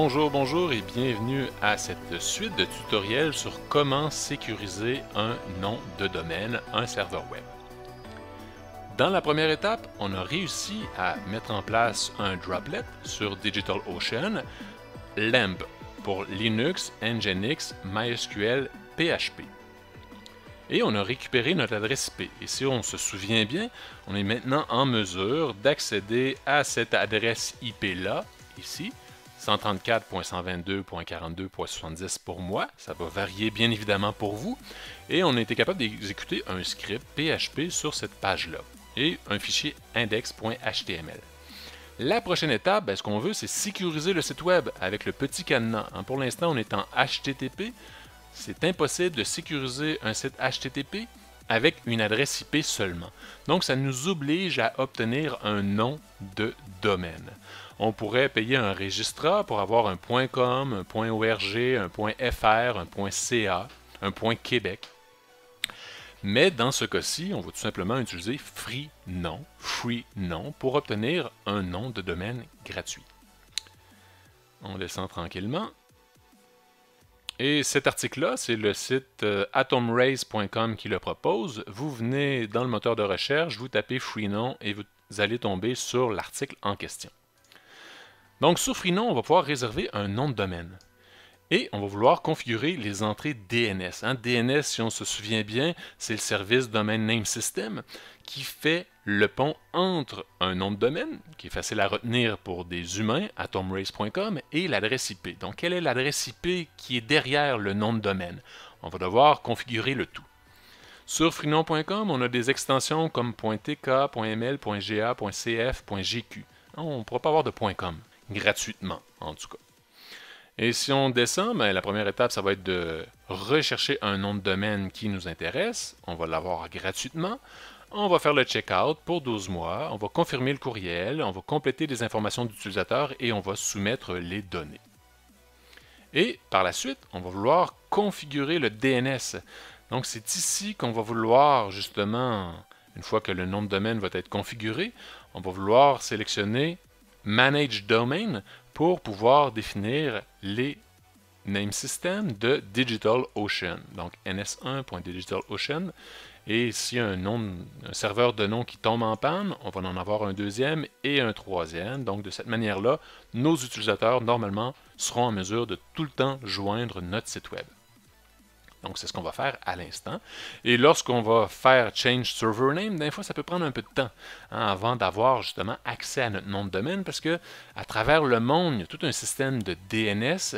Bonjour, bonjour et bienvenue à cette suite de tutoriels sur comment sécuriser un nom de domaine, un serveur web. Dans la première étape, on a réussi à mettre en place un droplet sur DigitalOcean, LAMP pour Linux, Nginx, MySQL, PHP. Et on a récupéré notre adresse IP. Et si on se souvient bien, on est maintenant en mesure d'accéder à cette adresse IP-là, ici, 134.122.42.70 pour moi, ça va varier bien évidemment pour vous, et on a été capable d'exécuter un script PHP sur cette page-là, et un fichier index.html. La prochaine étape, ben, ce qu'on veut, c'est sécuriser le site web avec le petit cadenas. Hein, pour l'instant, on est en HTTP. C'est impossible de sécuriser un site HTTP avec une adresse IP seulement. Donc, ça nous oblige à obtenir un nom de domaine on pourrait payer un registrat pour avoir un point .com, un .org, un .fr, un .ca, un point .québec. Mais dans ce cas-ci, on va tout simplement utiliser free nom, free pour obtenir un nom de domaine gratuit. On descend tranquillement. Et cet article-là, c'est le site euh, atomraise.com qui le propose. Vous venez dans le moteur de recherche, vous tapez free nom et vous allez tomber sur l'article en question. Donc sur Freenom, on va pouvoir réserver un nom de domaine. Et on va vouloir configurer les entrées DNS. Hein, DNS, si on se souvient bien, c'est le service Domain Name System qui fait le pont entre un nom de domaine, qui est facile à retenir pour des humains, atomrace.com, et l'adresse IP. Donc, quelle est l'adresse IP qui est derrière le nom de domaine? On va devoir configurer le tout. Sur freenom.com, on a des extensions comme .tk, .ml, .cf, On ne pourra pas avoir de .com gratuitement en tout cas. Et si on descend, ben, la première étape, ça va être de rechercher un nom de domaine qui nous intéresse. On va l'avoir gratuitement. On va faire le checkout pour 12 mois. On va confirmer le courriel. On va compléter les informations d'utilisateur et on va soumettre les données. Et par la suite, on va vouloir configurer le DNS. Donc c'est ici qu'on va vouloir justement, une fois que le nom de domaine va être configuré, on va vouloir sélectionner manage domain pour pouvoir définir les name systems de DigitalOcean. Donc ns1.digitalOcean. Et si un, a un serveur de nom qui tombe en panne, on va en avoir un deuxième et un troisième. Donc de cette manière-là, nos utilisateurs, normalement, seront en mesure de tout le temps joindre notre site web. Donc, c'est ce qu'on va faire à l'instant. Et lorsqu'on va faire Change Server Name, des fois, ça peut prendre un peu de temps hein, avant d'avoir justement accès à notre nom de domaine parce que à travers le monde, il y a tout un système de DNS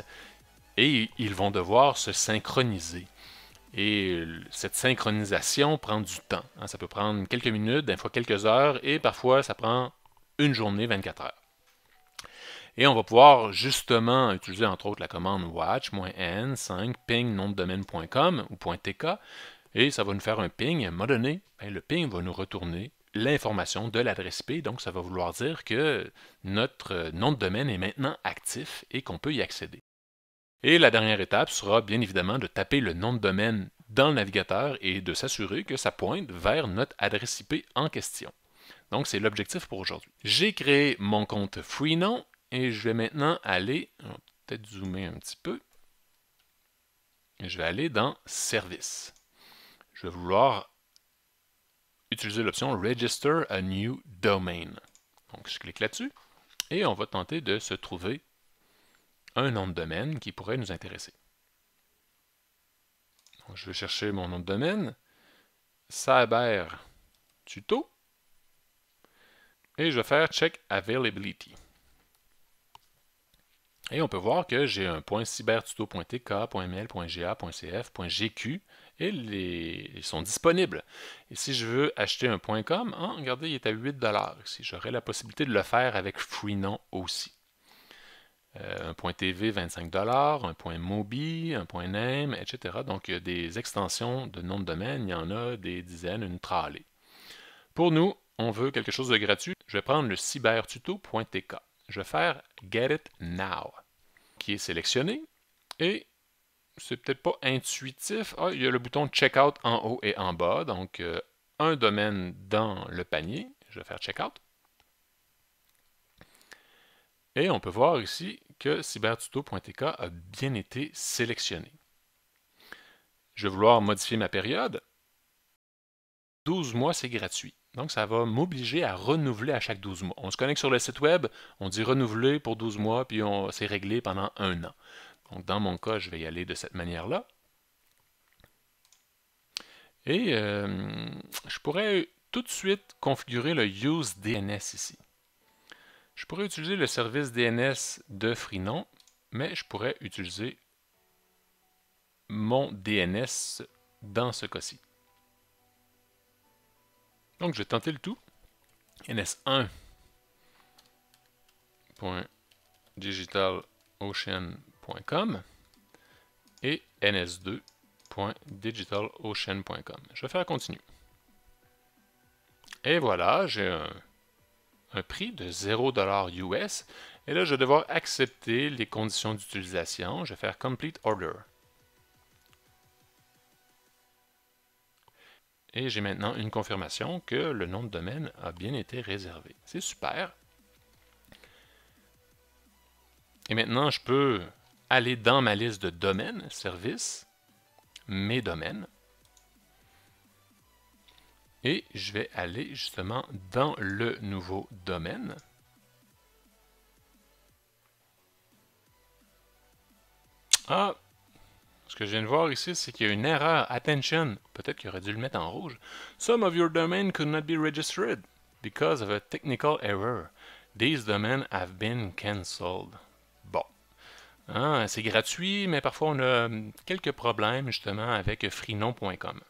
et ils vont devoir se synchroniser. Et cette synchronisation prend du temps. Hein. ça peut prendre quelques minutes, des fois quelques heures, et parfois ça prend une journée, 24 heures. Et on va pouvoir justement utiliser entre autres la commande watch-n5 ping nombre domaine.com ou .tk et ça va nous faire un ping. à un moment donné, ben, le ping va nous retourner l'information de l'adresse IP. Donc, ça va vouloir dire que notre euh, nom de domaine est maintenant actif et qu'on peut y accéder. Et la dernière étape sera bien évidemment de taper le nom de domaine dans le navigateur et de s'assurer que ça pointe vers notre adresse IP en question. Donc, c'est l'objectif pour aujourd'hui. J'ai créé mon compte FreeNom et je vais maintenant aller, on peut-être zoomer un petit peu, je vais aller dans Service. Je vais vouloir utiliser l'option Register a new domain. Donc je clique là-dessus et on va tenter de se trouver un nom de domaine qui pourrait nous intéresser. je vais chercher mon nom de domaine, Cyber Tuto, et je vais faire Check Availability. Et on peut voir que j'ai un point cybertuto.tk.ml.ga.cf.gq et ils sont disponibles. Et si je veux acheter un .com, hein, regardez, il est à 8 Si j'aurais la possibilité de le faire avec Freenom aussi. un .tv, 25 un point un point .name, etc. Donc, il y a des extensions de noms de domaine, il y en a des dizaines, une tralée. Pour nous, on veut quelque chose de gratuit. Je vais prendre le cybertuto.tk. Je vais faire Get It Now qui est sélectionné. Et c'est peut-être pas intuitif. Ah, il y a le bouton Checkout en haut et en bas. Donc, euh, un domaine dans le panier. Je vais faire Checkout. Et on peut voir ici que cybertuto.tk a bien été sélectionné. Je vais vouloir modifier ma période. 12 mois, c'est gratuit. Donc, ça va m'obliger à renouveler à chaque 12 mois. On se connecte sur le site web, on dit renouveler pour 12 mois, puis on c'est réglé pendant un an. Donc, dans mon cas, je vais y aller de cette manière-là. Et euh, je pourrais tout de suite configurer le Use DNS ici. Je pourrais utiliser le service DNS de Freenom, mais je pourrais utiliser mon DNS dans ce cas-ci. Donc je vais tenter le tout. ns 1digitaloceancom et ns2.digitalocean.com. Je vais faire continue. Et voilà, j'ai un, un, prix de 0$ US. Et là, je vais devoir accepter les conditions d'utilisation. Je vais faire Complete Order. Et j'ai maintenant une confirmation que le nom de domaine a bien été réservé. C'est super. Et maintenant, je peux aller dans ma liste de domaines, services, mes domaines. Et je vais aller justement dans le nouveau domaine. Ah, ce que je viens de voir ici, c'est qu'il y a une erreur. Attention. Peut-être qu'il aurait dû le mettre en rouge. Some of your domain could not be registered because of a technical error. These domains have been cancelled. Bon. Hein, c'est gratuit, mais parfois on a hum, quelques problèmes justement avec freenom.com.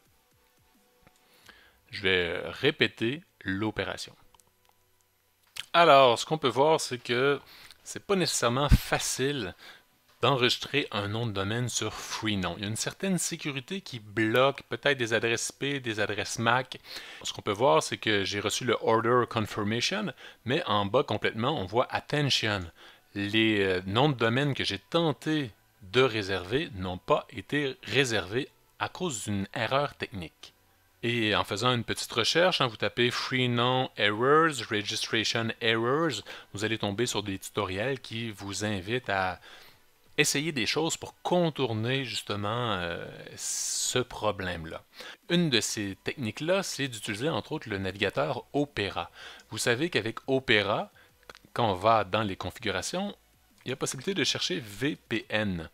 Je vais répéter l'opération. Alors, ce qu'on peut voir, c'est que c'est pas nécessairement facile d'enregistrer un nom de domaine sur Freenom. Il y a une certaine sécurité qui bloque peut-être des adresses IP, des adresses MAC. Ce qu'on peut voir, c'est que j'ai reçu le Order Confirmation, mais en bas complètement, on voit Attention. Les euh, noms de domaine que j'ai tenté de réserver n'ont pas été réservés à cause d'une erreur technique. Et en faisant une petite recherche, en hein, vous tapez Freenom Errors, Registration Errors, vous allez tomber sur des tutoriels qui vous invitent à essayer des choses pour contourner justement euh, ce problème-là. Une de ces techniques-là, c'est d'utiliser entre autres le navigateur Opera. Vous savez qu'avec Opera, quand on va dans les configurations, il y a possibilité de chercher VPN.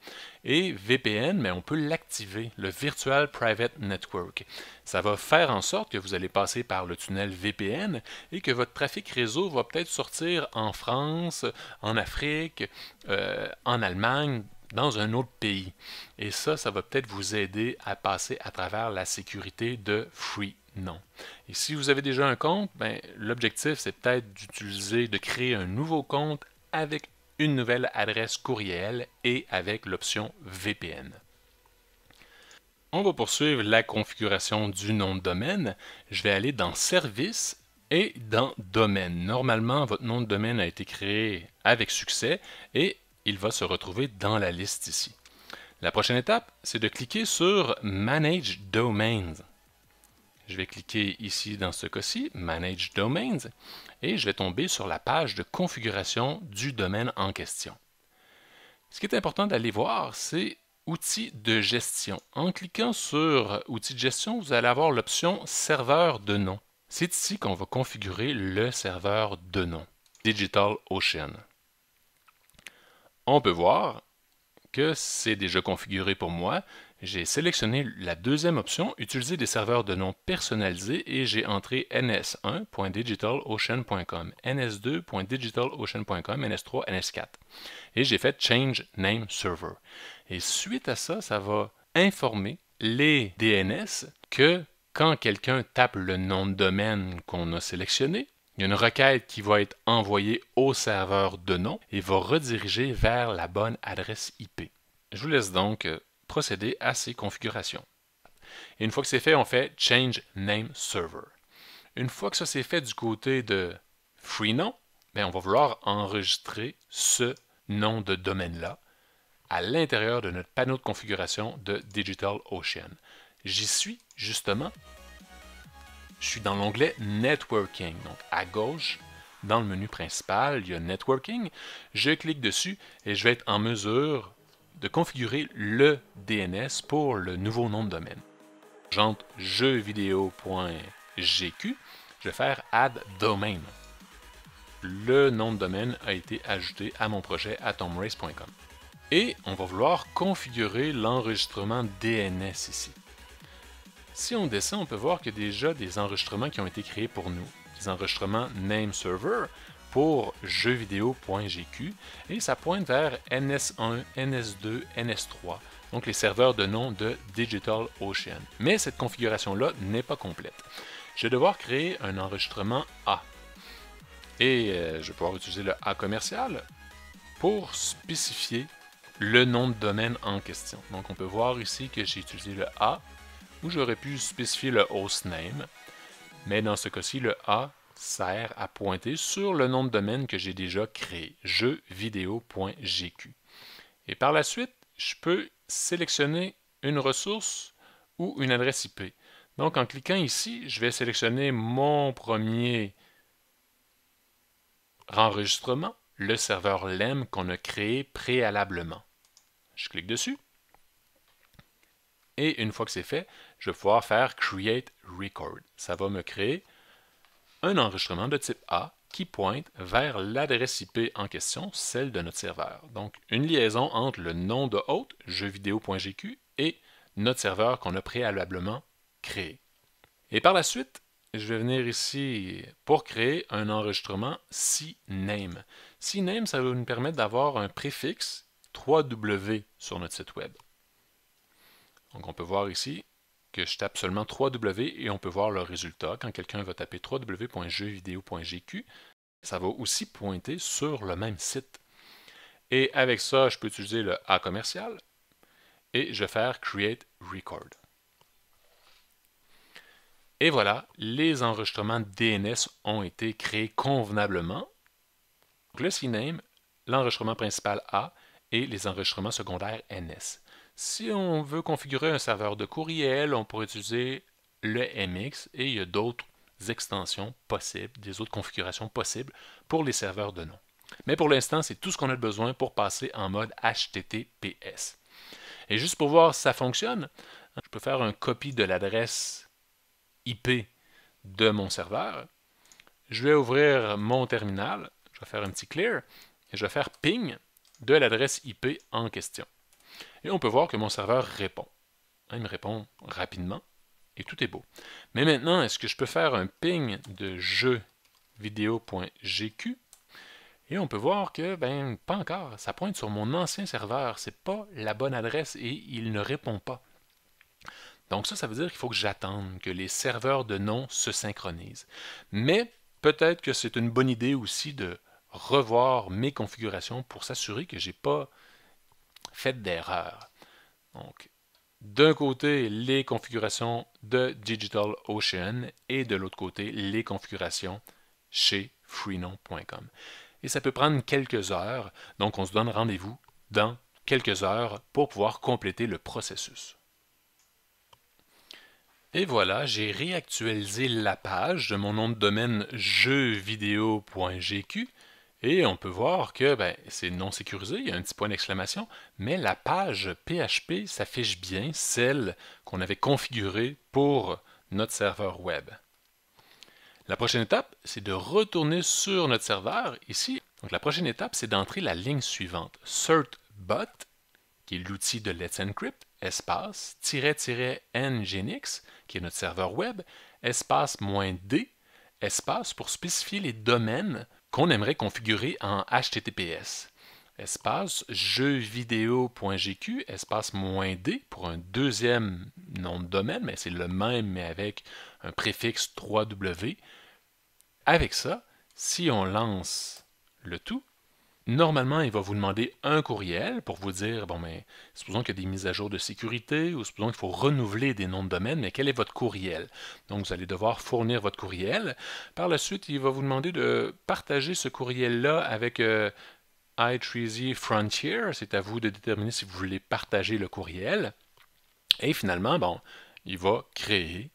Et VPN, mais on peut l'activer, le Virtual Private Network. Ça va faire en sorte que vous allez passer par le tunnel VPN et que votre trafic réseau va peut-être sortir en France, en Afrique, euh, en Allemagne, dans un autre pays. Et ça, ça va peut-être vous aider à passer à travers la sécurité de Free non. Et si vous avez déjà un compte, ben, l'objectif, c'est peut-être d'utiliser, de créer un nouveau compte avec une nouvelle adresse courriel et avec l'option VPN. On va poursuivre la configuration du nom de domaine. Je vais aller dans Service et dans Domaine. Normalement, votre nom de domaine a été créé avec succès et il va se retrouver dans la liste ici. La prochaine étape, c'est de cliquer sur Manage Domains. Je vais cliquer ici dans ce cas-ci, Manage Domains, et je vais tomber sur la page de configuration du domaine en question. Ce qui est important d'aller voir, c'est Outils de gestion. En cliquant sur Outils de gestion, vous allez avoir l'option Serveur de nom. C'est ici qu'on va configurer le serveur de nom, Digital Ocean. On peut voir que c'est déjà configuré pour moi. J'ai sélectionné la deuxième option, utiliser des serveurs de noms personnalisés et j'ai entré ns1.digitalocean.com, ns2.digitalocean.com, ns3, ns4. Et j'ai fait Change Name Server. Et suite à ça, ça va informer les DNS que quand quelqu'un tape le nom de domaine qu'on a sélectionné, il y a une requête qui va être envoyée au serveur de nom et va rediriger vers la bonne adresse IP. Je vous laisse donc euh, procéder à ces configurations. Et une fois que c'est fait, on fait Change Name Server. Une fois que ça c'est fait du côté de FreeNom, ben, on va vouloir enregistrer ce nom de domaine-là à l'intérieur de notre panneau de configuration de DigitalOcean. J'y suis justement. Je suis dans l'onglet Networking. Donc à gauche, dans le menu principal, il y a Networking. Je clique dessus et je vais être en mesure de configurer le DNS pour le nouveau nom de domaine. J'entre jeuxvideo.gq, je vais faire add domain. Le nom de domaine a été ajouté à mon projet atomrace.com. Et on va vouloir configurer l'enregistrement DNS ici. Si on descend, on peut voir qu'il y a déjà des enregistrements qui ont été créés pour nous. Des enregistrements name server pour jeuxvideo.gq et ça pointe vers NS1, NS2, NS3, donc les serveurs de nom de Digital Ocean. Mais cette configuration-là n'est pas complète. Je vais devoir créer un enregistrement A. Et euh, je vais pouvoir utiliser le A commercial pour spécifier le nom de domaine en question. Donc on peut voir ici que j'ai utilisé le A ou j'aurais pu spécifier le hostname. Mais dans ce cas-ci, le A sert à pointer sur le nom de domaine que j'ai déjà créé, jeuxvideo.gq. Et par la suite, je peux sélectionner une ressource ou une adresse IP. Donc en cliquant ici, je vais sélectionner mon premier enregistrement, le serveur LEM qu'on a créé préalablement. Je clique dessus. Et une fois que c'est fait, je vais pouvoir faire Create Record. Ça va me créer un enregistrement de type A qui pointe vers l'adresse IP en question, celle de notre serveur. Donc, une liaison entre le nom de hôte, jeuxvideo.gq, et notre serveur qu'on a préalablement créé. Et par la suite, je vais venir ici pour créer un enregistrement CNAME. CNAME, ça va nous permettre d'avoir un préfixe 3W sur notre site web. Donc on peut voir ici je tape seulement 3W et on peut voir le résultat. Quand quelqu'un va taper « www.jeuxvideo.gq, ça va aussi pointer sur le même site. Et avec ça, je peux utiliser le A commercial et je vais faire Create Record. Et voilà, les enregistrements DNS ont été créés convenablement. Donc le CNAME, l'enregistrement principal A et les enregistrements secondaires NS. Si on veut configurer un serveur de courriel, on pourrait utiliser le MX et il y a d'autres extensions possibles, des autres configurations possibles pour les serveurs de nom. Mais pour l'instant, c'est tout ce qu'on a besoin pour passer en mode HTTPS. Et juste pour voir si ça fonctionne, je peux faire un copie de l'adresse IP de mon serveur. Je vais ouvrir mon terminal, je vais faire un petit clear et je vais faire ping de l'adresse IP en question. Et on peut voir que mon serveur répond. Il me répond rapidement et tout est beau. Mais maintenant, est-ce que je peux faire un ping de jeu vidéo.gq et on peut voir que, ben, pas encore. Ça pointe sur mon ancien serveur. C'est pas la bonne adresse et il ne répond pas. Donc ça, ça veut dire qu'il faut que j'attende que les serveurs de nom se synchronisent. Mais peut-être que c'est une bonne idée aussi de revoir mes configurations pour s'assurer que j'ai pas fait d'erreur. Donc, d'un côté, les configurations de DigitalOcean et de l'autre côté, les configurations chez freenom.com. Et ça peut prendre quelques heures, donc on se donne rendez-vous dans quelques heures pour pouvoir compléter le processus. Et voilà, j'ai réactualisé la page de mon nom de domaine jeuxvideo.gq et on peut voir que ben, c'est non sécurisé, il y a un petit point d'exclamation, mais la page PHP s'affiche bien, celle qu'on avait configurée pour notre serveur web. La prochaine étape, c'est de retourner sur notre serveur ici. Donc la prochaine étape, c'est d'entrer la ligne suivante, certbot, qui est l'outil de Let's Encrypt, espace, tiret, nginx, qui est notre serveur web, espace, d, espace pour spécifier les domaines qu'on aimerait configurer en HTTPS. Espace jeuxvideo.gq, espace moins D pour un deuxième nom de domaine, mais c'est le même, mais avec un préfixe 3W. Avec ça, si on lance le tout, normalement, il va vous demander un courriel pour vous dire, bon, mais supposons qu'il y a des mises à jour de sécurité ou supposons qu'il faut renouveler des noms de domaine, mais quel est votre courriel? Donc, vous allez devoir fournir votre courriel. Par la suite, il va vous demander de partager ce courriel-là avec euh, Frontier. C'est à vous de déterminer si vous voulez partager le courriel. Et finalement, bon, il va créer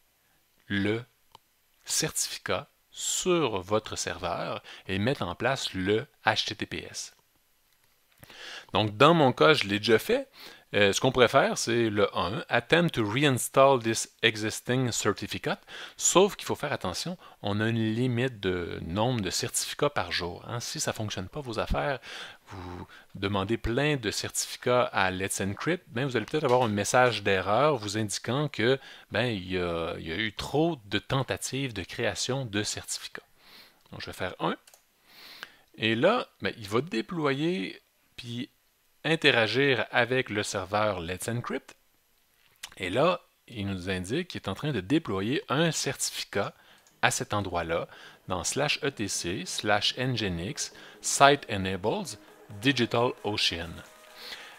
le certificat sur votre serveur et mettre en place le HTTPS. Donc, dans mon cas, je l'ai déjà fait. Euh, ce qu'on pourrait faire, c'est le 1, attempt to reinstall this existing certificate. Sauf qu'il faut faire attention, on a une limite de nombre de certificats par jour. Hein. Si ça ne fonctionne pas, vos affaires, vous demandez plein de certificats à Let's Encrypt, ben, vous allez peut-être avoir un message d'erreur vous indiquant que ben, il, y a, eu trop de tentatives de création de certificats. Donc, je vais faire un. Et là, ben, il va déployer puis interagir avec le serveur Let's Encrypt. Et là, il nous indique qu'il est en train de déployer un certificat à cet endroit-là, dans etc, slash nginx, site » Digital Ocean.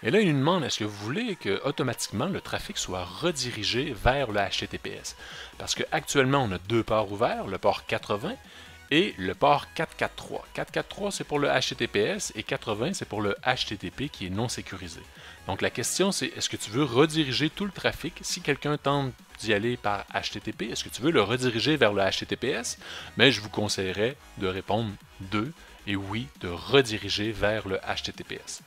Et là, il nous demande est-ce que vous voulez que automatiquement le trafic soit redirigé vers le HTTPS Parce qu'actuellement, on a deux ports ouverts, le port 80 et le port 443. 443, c'est pour le HTTPS et 80, c'est pour le HTTP qui est non sécurisé. Donc la question, c'est est-ce que tu veux rediriger tout le trafic Si quelqu'un tente d'y aller par HTTP, est-ce que tu veux le rediriger vers le HTTPS Mais je vous conseillerais de répondre deux et oui, de rediriger vers le HTTPS.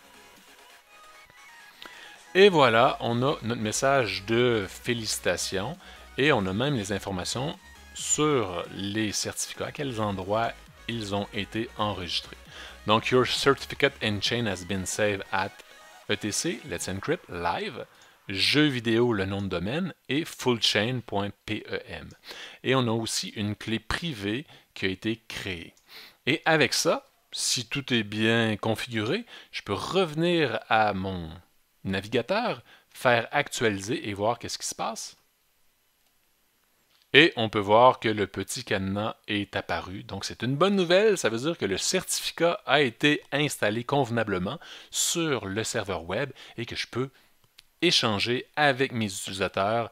Et voilà, on a notre message de félicitations et on a même les informations sur les certificats, à quels endroits ils ont été enregistrés. Donc, Your Certificate and Chain has been saved at ETC, Let's Encrypt, Live, Jeu vidéo, le nom de domaine, et fullchain.pem. Et on a aussi une clé privée qui a été créée. Et avec ça, si tout est bien configuré, je peux revenir à mon navigateur, faire actualiser et voir qu'est-ce qui se passe. Et on peut voir que le petit cadenas est apparu. Donc c'est une bonne nouvelle, ça veut dire que le certificat a été installé convenablement sur le serveur web et que je peux échanger avec mes utilisateurs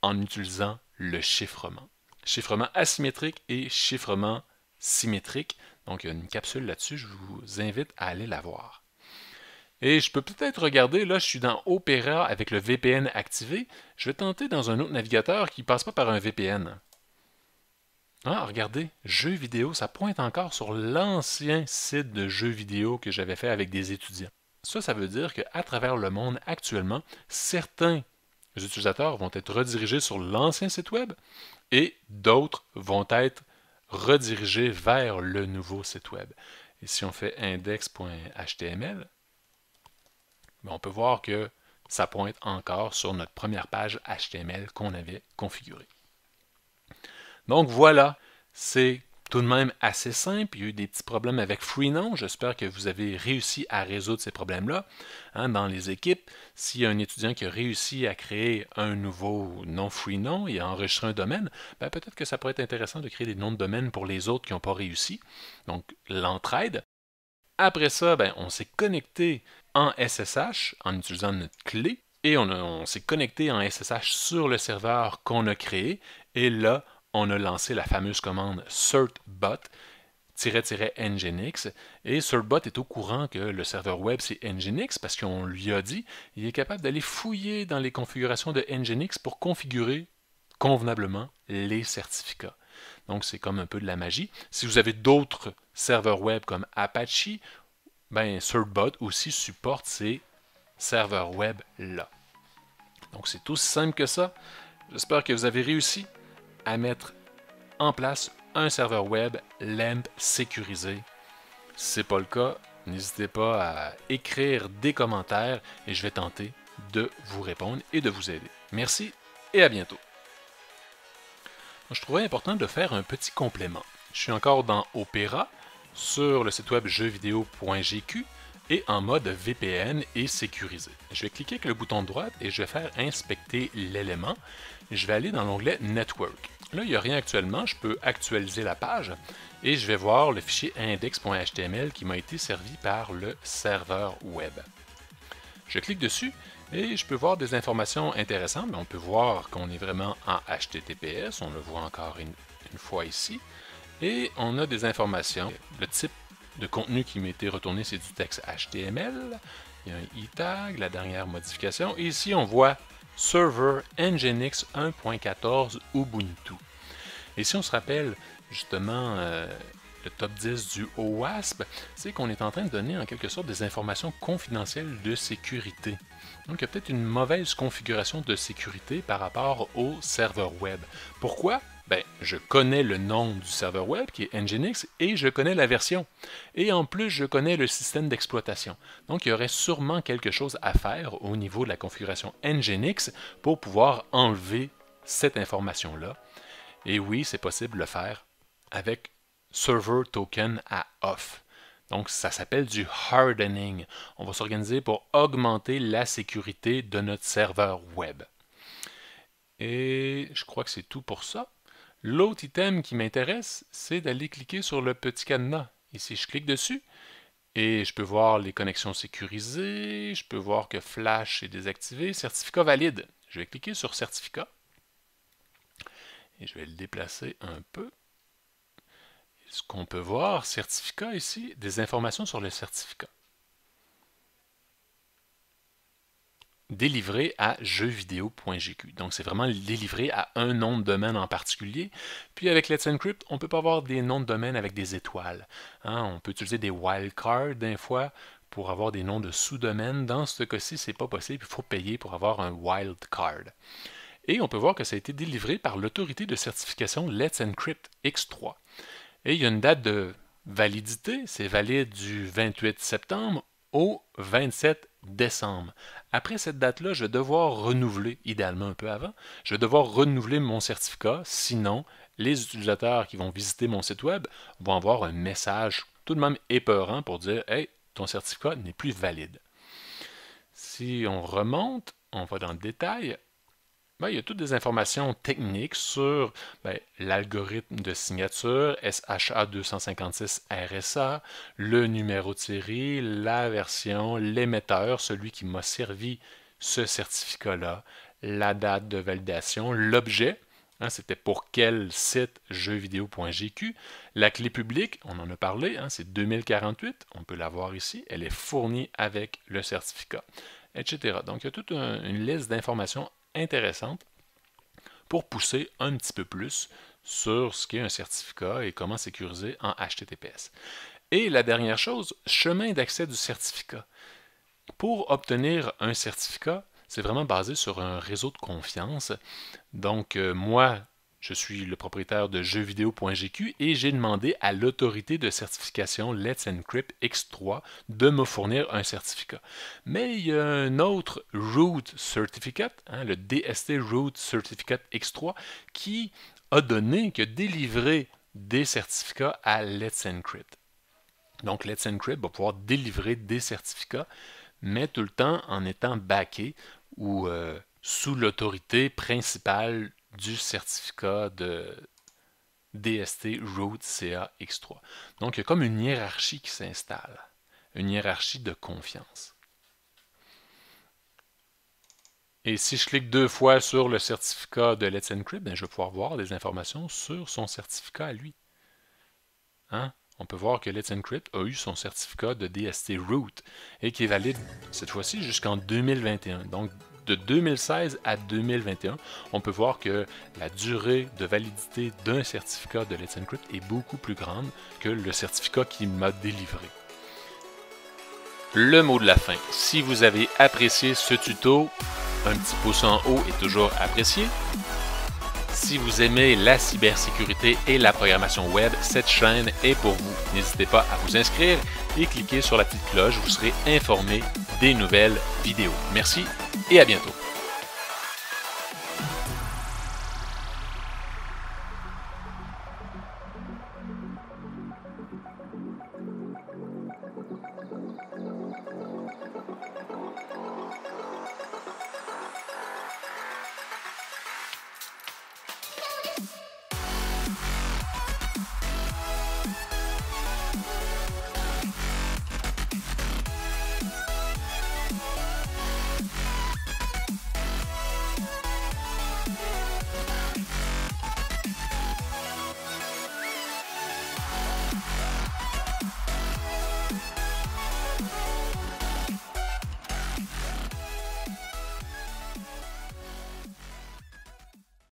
en utilisant le chiffrement. Chiffrement asymétrique et chiffrement symétrique. Donc, il y a une capsule là-dessus. Je vous invite à aller la voir. Et je peux peut-être regarder, là, je suis dans Opera avec le VPN activé. Je vais tenter dans un autre navigateur qui ne passe pas par un VPN. Ah, regardez, jeux vidéo, ça pointe encore sur l'ancien site de jeux vidéo que j'avais fait avec des étudiants. Ça, ça veut dire qu'à travers le monde actuellement, certains utilisateurs vont être redirigés sur l'ancien site web et d'autres vont être rediriger vers le nouveau site web. Et si on fait index.html, ben, on peut voir que ça pointe encore sur notre première page HTML qu'on avait configurée. Donc voilà, c'est tout de même assez simple. Il y a eu des petits problèmes avec Freenom, J'espère que vous avez réussi à résoudre ces problèmes-là. Hein, dans les équipes, s'il y a un étudiant qui a réussi à créer un nouveau nom Freenom et à enregistrer un domaine, ben, peut-être que ça pourrait être intéressant de créer des noms de domaine pour les autres qui n'ont pas réussi. Donc, l'entraide. Après ça, ben, on s'est connecté en SSH en utilisant notre clé et on s'est connecté en SSH sur le serveur qu'on a créé. Et là, on a lancé la fameuse commande certbot nginx et Certbot est au courant que le serveur web c'est nginx parce qu'on lui a dit il est capable d'aller fouiller dans les configurations de nginx pour configurer convenablement les certificats. Donc c'est comme un peu de la magie. Si vous avez d'autres serveurs web comme Apache, ben Certbot aussi supporte ces serveurs web là. Donc c'est aussi simple que ça. J'espère que vous avez réussi à mettre en place un serveur web LAMP sécurisé. Si ce n'est pas le cas, n'hésitez pas à écrire des commentaires et je vais tenter de vous répondre et de vous aider. Merci et à bientôt. Je trouvais important de faire un petit complément. Je suis encore dans Opera, sur le site web jeuxvideo.gq et en mode VPN et sécurisé. Je vais cliquer avec le bouton de droite et je vais faire inspecter l'élément. Je vais aller dans l'onglet Network. Là, il n'y a rien actuellement. Je peux actualiser la page et je vais voir le fichier index.html qui m'a été servi par le serveur web. Je clique dessus et je peux voir des informations intéressantes. On peut voir qu'on est vraiment en HTTPS. On le voit encore une, fois ici. Et on a des informations. Le type de contenu qui m'a été retourné, c'est du texte HTML. Il y a un e-tag, la dernière modification. Et ici, on voit Server Nginx 1.14 Ubuntu. Et si on se rappelle justement euh, le top 10 du OWASP, c'est qu'on est en train de donner en quelque sorte des informations confidentielles de sécurité. Donc il y a peut-être une mauvaise configuration de sécurité par rapport au serveur web. Pourquoi ben, je connais le nom du serveur web qui est Nginx et je connais la version. Et en plus, je connais le système d'exploitation. Donc, il y aurait sûrement quelque chose à faire au niveau de la configuration Nginx pour pouvoir enlever cette information-là. Et oui, c'est possible de le faire avec Server Token à off. Donc, ça s'appelle du hardening. On va s'organiser pour augmenter la sécurité de notre serveur web. Et je crois que c'est tout pour ça. L'autre item qui m'intéresse, c'est d'aller cliquer sur le petit cadenas. Ici, je clique dessus et je peux voir les connexions sécurisées, je peux voir que Flash est désactivé, certificat valide. Je vais cliquer sur certificat et je vais le déplacer un peu. Ce qu'on peut voir, certificat ici, des informations sur le certificat. délivré à jeuxvideo.gq. Donc, c'est vraiment délivré à un nom de domaine en particulier. Puis, avec Let's Encrypt, on ne peut pas avoir des noms de domaine avec des étoiles. Hein. On peut utiliser des wildcards d'un fois pour avoir des noms de sous-domaines. Dans ce cas-ci, c'est pas possible. Il faut payer pour avoir un wildcard. Et on peut voir que ça a été délivré par l'autorité de certification Let's Encrypt X3. Et il y a une date de validité. C'est valide du 28 septembre au 27 décembre. Après cette date-là, je vais devoir renouveler, idéalement un peu avant, je vais devoir renouveler mon certificat, sinon les utilisateurs qui vont visiter mon site web vont avoir un message tout de même épeurant pour dire Hey, ton certificat n'est plus valide. Si on remonte, on va dans le détail, ben, il y a toutes des informations techniques sur ben, l'algorithme de signature SHA-256-RSA, le numéro de série, la version, l'émetteur, celui qui m'a servi ce certificat-là, la date de validation, l'objet, hein, c'était pour quel site jeuxvideo.gq, la clé publique, on en a parlé, hein, c'est 2048, on peut la voir ici, elle est fournie avec le certificat, etc. Donc, il y a toute une liste d'informations intéressante pour pousser un petit peu plus sur ce qu'est un certificat et comment sécuriser en HTTPS. Et la dernière chose, chemin d'accès du certificat. Pour obtenir un certificat, c'est vraiment basé sur un réseau de confiance. Donc, euh, moi, je suis le propriétaire de jeuxvideo.gq et j'ai demandé à l'autorité de certification Let's Encrypt X3 de me fournir un certificat. Mais il y a un autre Root Certificate, hein, le DST Root Certificate X3, qui a donné, que délivrer des certificats à Let's Encrypt. Donc Let's Encrypt va pouvoir délivrer des certificats, mais tout le temps en étant backé ou euh, sous l'autorité principale du certificat de DST Root CA X3. Donc, il y a comme une hiérarchie qui s'installe, une hiérarchie de confiance. Et si je clique deux fois sur le certificat de Let's Encrypt, ben, je vais pouvoir voir des informations sur son certificat à lui. Hein? On peut voir que Let's Encrypt a eu son certificat de DST Root et qui est valide cette fois-ci jusqu'en 2021. Donc de 2016 à 2021, on peut voir que la durée de validité d'un certificat de Let's Encrypt est beaucoup plus grande que le certificat qui m'a délivré. Le mot de la fin. Si vous avez apprécié ce tuto, un petit pouce en haut est toujours apprécié. Si vous aimez la cybersécurité et la programmation web, cette chaîne est pour vous. N'hésitez pas à vous inscrire et cliquez sur la petite cloche, vous serez informé des nouvelles vidéos. Merci et à bientôt.